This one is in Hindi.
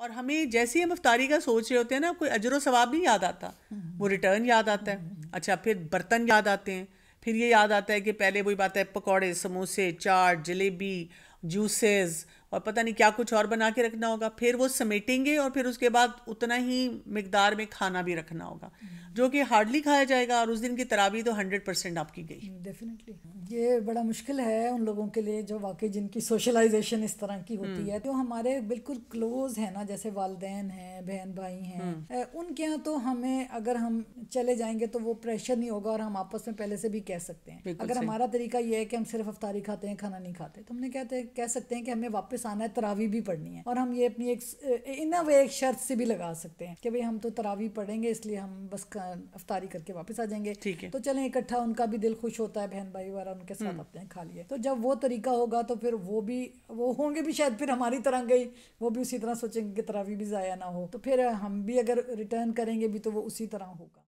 और हमें जैसे ही हम अफ्तारी का सोच रहे होते हैं ना कोई अजर सवाब नहीं याद आता वो रिटर्न याद आता है अच्छा फिर बर्तन याद आते हैं फिर ये याद आता है कि पहले वही बात है पकौड़े समोसे चाट जलेबी जूसेस और पता नहीं क्या कुछ और बना के रखना होगा फिर वो समेटेंगे और फिर उसके बाद उतना ही मकदार में खाना भी रखना होगा जो कि हार्डली खाया जाएगा और उस दिन की तराबी तो हंड्रेड परसेंट आपकी गई डेफिनेटली ये बड़ा मुश्किल है उन लोगों के लिए जो वाकई जिनकी सोशलाइजेशन इस तरह की होती हम्म। है तो हमारे बिल्कुल क्लोज है ना जैसे वालदेन हैं बहन भाई हैं हम्म। उनके यहाँ तो हमें अगर हम चले जाएंगे तो वो प्रेशर नहीं होगा और हम आपस में पहले से भी कह सकते हैं अगर हमारा तरीका ये है कि हम सिर्फ अफ्तारी खाते हैं खाना नहीं खाते तो हमने कहते कह सकते हैं कि हमें वापस वापस आना है तरावी भी पढ़नी है और हम ये अपनी एक इन अ वे एक शर्त से भी लगा सकते हैं कि भाई हम तो तरावी पढ़ेंगे इसलिए हम बस अफ्तारी करके वापस आ जाएंगे ठीक है तो चले इकट्ठा उनका भी दिल खुश होता है बहन भाई वगैरह उनके साथ हम्म। अपने खा लिए तो जब वो तरीका होगा तो फिर वो भी वो होंगे भी शायद फिर हमारी तरह गई वो भी उसी तरह सोचेंगे कि तरावी भी ज़ाया ना हो तो फिर हम भी अगर रिटर्न करेंगे भी तो वो उसी तरह होगा